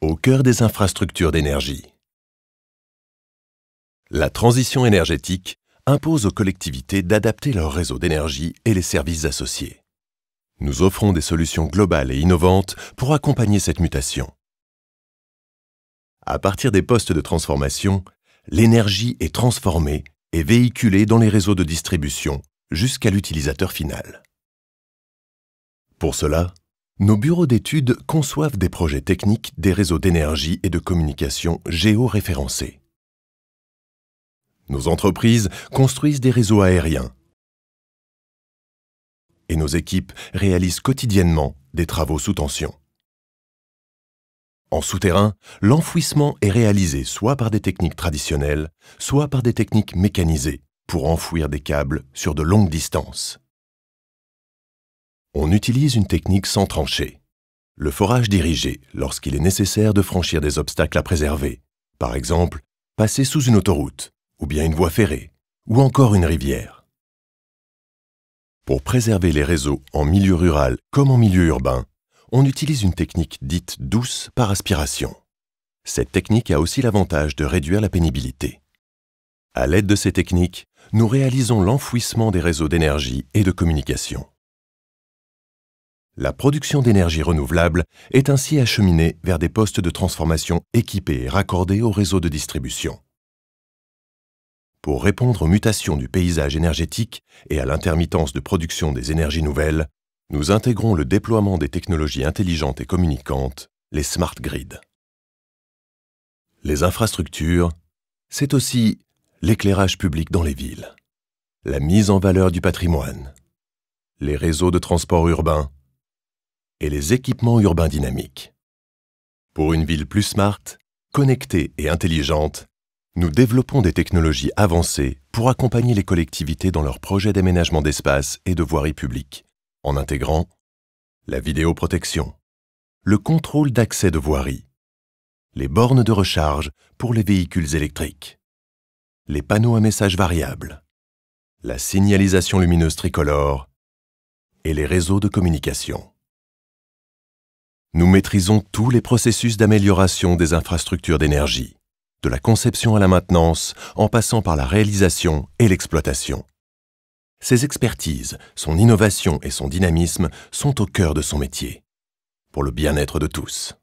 au cœur des infrastructures d'énergie. La transition énergétique impose aux collectivités d'adapter leurs réseaux d'énergie et les services associés. Nous offrons des solutions globales et innovantes pour accompagner cette mutation. À partir des postes de transformation, l'énergie est transformée et véhiculée dans les réseaux de distribution jusqu'à l'utilisateur final. Pour cela, nos bureaux d'études conçoivent des projets techniques des réseaux d'énergie et de communication géoréférencés. Nos entreprises construisent des réseaux aériens. Et nos équipes réalisent quotidiennement des travaux sous tension. En souterrain, l'enfouissement est réalisé soit par des techniques traditionnelles, soit par des techniques mécanisées pour enfouir des câbles sur de longues distances. On utilise une technique sans tranchée. Le forage dirigé lorsqu'il est nécessaire de franchir des obstacles à préserver. Par exemple, passer sous une autoroute, ou bien une voie ferrée, ou encore une rivière. Pour préserver les réseaux en milieu rural comme en milieu urbain, on utilise une technique dite douce par aspiration. Cette technique a aussi l'avantage de réduire la pénibilité. À l'aide de ces techniques, nous réalisons l'enfouissement des réseaux d'énergie et de communication. La production d'énergie renouvelable est ainsi acheminée vers des postes de transformation équipés et raccordés au réseau de distribution. Pour répondre aux mutations du paysage énergétique et à l'intermittence de production des énergies nouvelles, nous intégrons le déploiement des technologies intelligentes et communicantes, les smart grids. Les infrastructures, c'est aussi l'éclairage public dans les villes, la mise en valeur du patrimoine, les réseaux de transport urbain, et les équipements urbains dynamiques. Pour une ville plus smart, connectée et intelligente, nous développons des technologies avancées pour accompagner les collectivités dans leurs projets d'aménagement d'espace et de voirie publique, en intégrant la vidéoprotection, le contrôle d'accès de voirie, les bornes de recharge pour les véhicules électriques, les panneaux à messages variables, la signalisation lumineuse tricolore et les réseaux de communication. Nous maîtrisons tous les processus d'amélioration des infrastructures d'énergie, de la conception à la maintenance, en passant par la réalisation et l'exploitation. Ses expertises, son innovation et son dynamisme sont au cœur de son métier, pour le bien-être de tous.